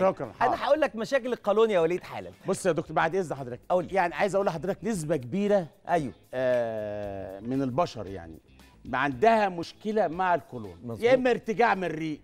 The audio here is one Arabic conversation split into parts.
طيب شكرا انا هقول لك مشاكل القولون يا وليد حالا بص يا دكتور بعد اذن حضرتك أقول. يعني عايز اقول لحضرتك نسبه كبيره ايوه آه من البشر يعني عندها مشكله مع القولون يا اما ارتجاع من الريق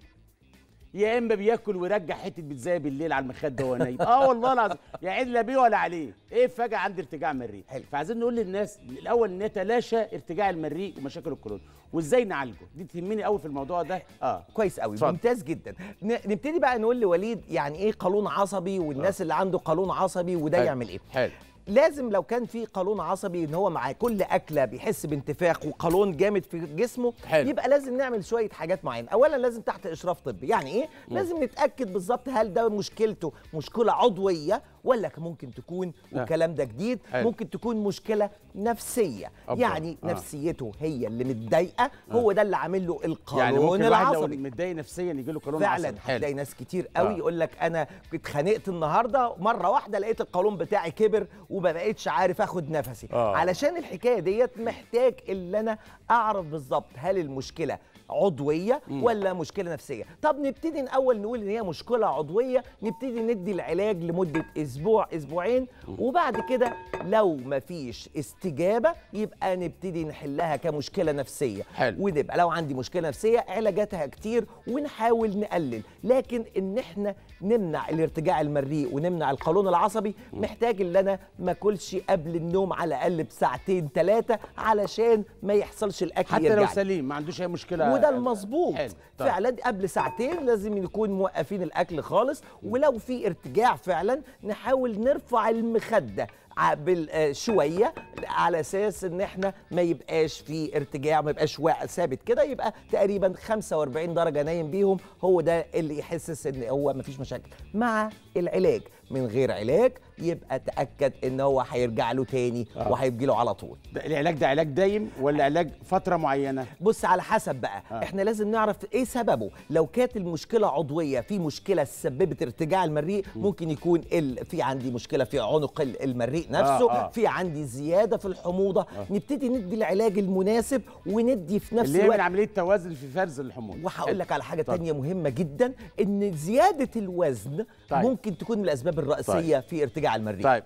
يا اما بياكل ويرجع حته بيتزاي بالليل على المخده وهو نايم اه والله العظيم يا عيد لا بيه ولا عليه ايه فجاه عندي ارتجاع مريء حلو فعايزين نقول للناس الاول نتلاشى ارتجاع المريء ومشاكل الكولون وازاي نعالجه دي تهمني قوي في الموضوع ده اه كويس قوي صح. ممتاز جدا نبتدي بقى نقول لوليد يعني ايه قولون عصبي والناس آه. اللي عنده قولون عصبي وده يعمل ايه حلو لازم لو كان في قولون عصبي ان هو مع كل اكله بيحس بانتفاخ وقولون جامد في جسمه حلو. يبقى لازم نعمل شويه حاجات معينه اولا لازم تحت اشراف طبي يعني ايه م. لازم نتاكد بالظبط هل ده مشكلته مشكله عضويه ولا ممكن تكون والكلام ده جديد ممكن تكون مشكله نفسيه يعني آه. نفسيته هي اللي متضايقه آه. هو ده اللي عامل له القانون يعني ممكن العصبي لو متضايق نفسيا يجي له قانون فعلا هتلاقي ناس كتير قوي آه. يقول لك انا اتخانقت النهارده مره واحده لقيت القولون بتاعي كبر وما بقتش عارف اخد نفسي آه. علشان الحكايه ديت محتاج اللي انا اعرف بالظبط هل المشكله عضويه ولا مشكله نفسيه طب نبتدي الاول نقول ان هي مشكله عضويه نبتدي ندي العلاج لمده اسبوع اسبوعين وبعد كده لو مفيش استجابه يبقى نبتدي نحلها كمشكله نفسيه حلو. ونبقى لو عندي مشكله نفسيه علاجاتها كتير ونحاول نقلل لكن ان احنا نمنع الارتجاع المريء ونمنع القولون العصبي محتاج ان انا ما اكلش قبل النوم على الاقل بساعتين ثلاثه علشان ما يحصلش الاكل حتى لو سليم ما عندوش اي مشكله وده المظبوط طيب. فعلا قبل ساعتين لازم نكون موقفين الاكل خالص ولو في ارتجاع فعلا نحاول نرفع المخده آه، شويه على اساس ان احنا ما يبقاش في ارتجاع ما يبقاش ثابت كده يبقى تقريبا 45 درجه نايم بيهم هو ده اللي يحسس ان هو ما فيش مشاكل مع العلاج من غير علاج يبقى تاكد ان هو هيرجع له تاني آه. وهيجي له على طول ده العلاج ده علاج دايم ولا علاج فتره معينه بص على حسب بقى آه. احنا لازم نعرف ايه سببه لو كانت المشكله عضويه في مشكله سببت ارتجاع المريء ممكن يكون ال... في عندي مشكله في عنق المريء نفسه آه آه. في عندي زياده في الحموضه آه. نبتدي ندي العلاج المناسب وندي في نفس الوقت عمليه توازن في فرز الحموضه وهقول لك على حاجه طيب. تانية مهمه جدا ان زياده الوزن طيب. ممكن تكون من الاسباب الرئيسيه طيب. في ارتجاع المريء طيب